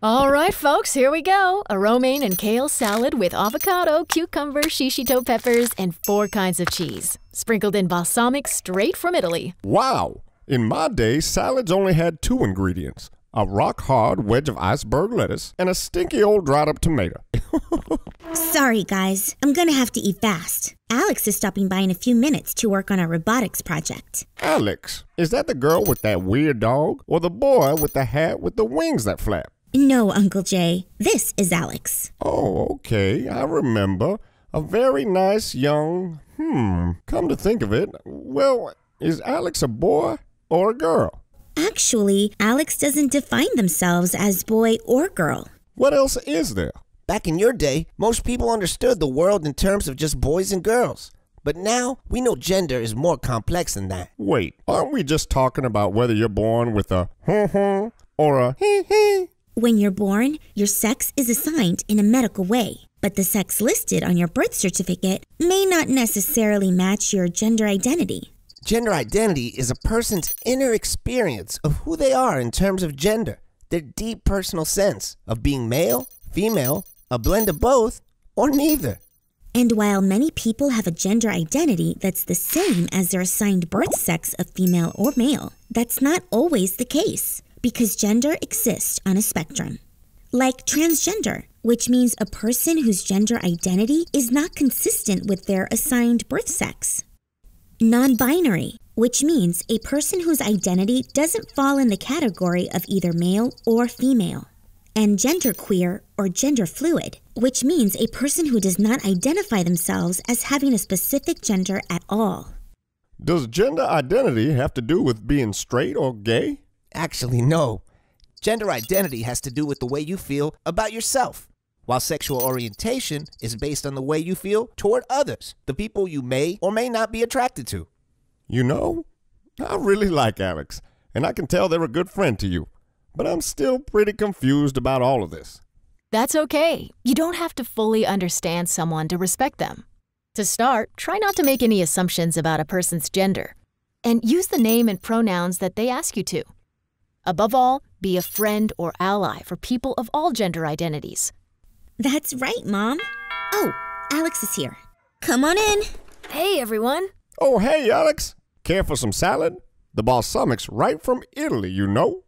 All right, folks, here we go. A romaine and kale salad with avocado, cucumber, shishito peppers, and four kinds of cheese, sprinkled in balsamic straight from Italy. Wow! In my day, salads only had two ingredients a rock hard wedge of iceberg lettuce and a stinky old dried up tomato. Sorry, guys. I'm gonna have to eat fast. Alex is stopping by in a few minutes to work on our robotics project. Alex, is that the girl with that weird dog or the boy with the hat with the wings that flap? No, Uncle Jay. This is Alex. Oh, okay. I remember. A very nice young. Hmm. Come to think of it, well, is Alex a boy or a girl? Actually, Alex doesn't define themselves as boy or girl. What else is there? Back in your day, most people understood the world in terms of just boys and girls. But now we know gender is more complex than that. Wait, aren't we just talking about whether you're born with a hmm hmm or a hee hmm, hee? Hmm? When you're born, your sex is assigned in a medical way, but the sex listed on your birth certificate may not necessarily match your gender identity. Gender identity is a person's inner experience of who they are in terms of gender, their deep personal sense of being male, female, a blend of both, or neither. And while many people have a gender identity that's the same as their assigned birth sex of female or male, that's not always the case because gender exists on a spectrum. Like transgender, which means a person whose gender identity is not consistent with their assigned birth sex. Non binary, which means a person whose identity doesn't fall in the category of either male or female. And genderqueer or gender fluid, which means a person who does not identify themselves as having a specific gender at all. Does gender identity have to do with being straight or gay? Actually, no. Gender identity has to do with the way you feel about yourself, while sexual orientation is based on the way you feel toward others, the people you may or may not be attracted to. You know, I really like Alex, and I can tell they're a good friend to you, but I'm still pretty confused about all of this. That's okay. You don't have to fully understand someone to respect them. To start, try not to make any assumptions about a person's gender, and use the name and pronouns that they ask you to. Above all, be a friend or ally for people of all gender identities. That's right, Mom. Oh, Alex is here. Come on in. Hey, everyone. Oh, hey, Alex. Care for some salad? The balsamic's right from Italy, you know.